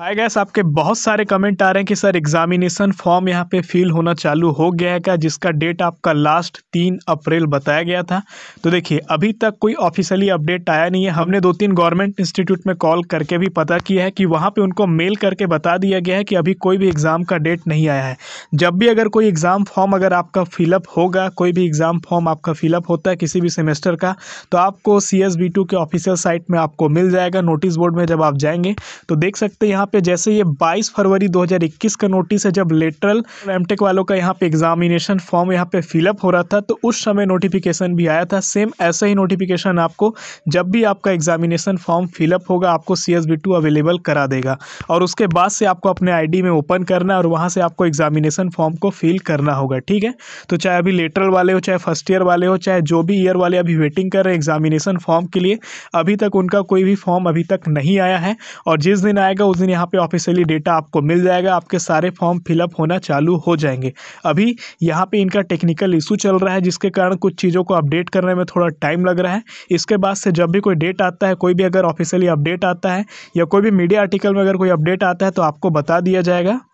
hi guys आपके बहुत सारे कमेंट आ रहे हैं कि सर एग्जामिनेशन फॉर्म यहाँ पे फिल होना चालू हो गया है क्या जिसका डेट आपका लास्ट तीन अप्रैल बताया गया था तो देखिए अभी तक कोई ऑफिशियली अपडेट आया नहीं है हमने दो तीन गवर्नमेंट इंस्टीट्यूट में कॉल करके भी पता किया है कि वहाँ पे उनको मेल करके बता दिया गया है कि अभी कोई भी एग्ज़ाम का डेट नहीं आया है जब भी अगर कोई एग्ज़ाम फॉर्म अगर आपका फिलअप होगा कोई भी एग्ज़ाम फॉर्म आपका फिलअप होता है किसी भी सेमेस्टर का तो आपको सी के ऑफिशियल साइट में आपको मिल जाएगा नोटिस बोर्ड में जब आप जाएंगे तो देख सकते हैं यहाँ यहाँ पे जैसे ये 22 फरवरी 2021 का नोटिस है जब लेटरल एमटेक वालों का यहाँ पे एग्जामिनेशन फॉर्म यहाँ पे फिलअप हो रहा था तो उस समय नोटिफिकेशन भी आया था सेम ऐसा ही नोटिफिकेशन आपको जब भी आपका एग्जामिनेशन फॉर्म फिलअप होगा आपको सी अवेलेबल करा देगा और उसके बाद से आपको अपने आई में ओपन करना है और वहाँ से आपको एग्जामिनेशन फॉर्म को फिल करना होगा ठीक है तो चाहे अभी लेटरल वाले हो चाहे फर्स्ट ईयर वाले हो चाहे जो भी ईयर वाले अभी वेटिंग कर रहे हैं एग्जामिनेशन फॉर्म के लिए अभी तक उनका कोई भी फॉर्म अभी तक नहीं आया है और जिस दिन आएगा उस दिन यहाँ पे ऑफिशियली डेटा आपको मिल जाएगा आपके सारे फॉर्म फिलअप होना चालू हो जाएंगे अभी यहाँ पे इनका टेक्निकल इशू चल रहा है जिसके कारण कुछ चीज़ों को अपडेट करने में थोड़ा टाइम लग रहा है इसके बाद से जब भी कोई डेट आता है कोई भी अगर ऑफिशियली अपडेट आता है या कोई भी मीडिया आर्टिकल में अगर कोई अपडेट आता है तो आपको बता दिया जाएगा